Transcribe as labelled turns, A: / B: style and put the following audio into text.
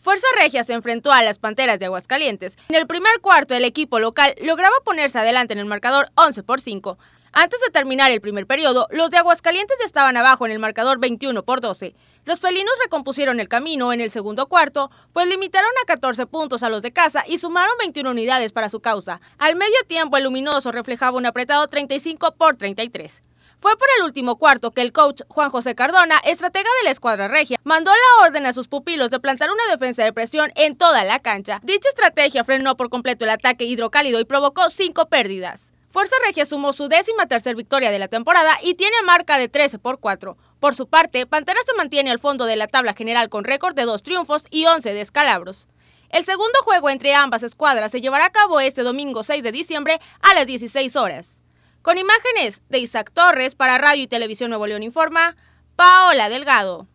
A: Fuerza Regia se enfrentó a las Panteras de Aguascalientes. En el primer cuarto el equipo local lograba ponerse adelante en el marcador 11 por 5. Antes de terminar el primer periodo, los de Aguascalientes estaban abajo en el marcador 21 por 12. Los felinos recompusieron el camino en el segundo cuarto, pues limitaron a 14 puntos a los de casa y sumaron 21 unidades para su causa. Al medio tiempo el luminoso reflejaba un apretado 35 por 33. Fue por el último cuarto que el coach Juan José Cardona, estratega de la escuadra regia, mandó la orden a sus pupilos de plantar una defensa de presión en toda la cancha. Dicha estrategia frenó por completo el ataque hidrocálido y provocó cinco pérdidas. Fuerza Regia sumó su décima tercera victoria de la temporada y tiene marca de 13 por 4. Por su parte, Pantera se mantiene al fondo de la tabla general con récord de dos triunfos y 11 descalabros. El segundo juego entre ambas escuadras se llevará a cabo este domingo 6 de diciembre a las 16 horas. Con imágenes de Isaac Torres para Radio y Televisión Nuevo León Informa, Paola Delgado.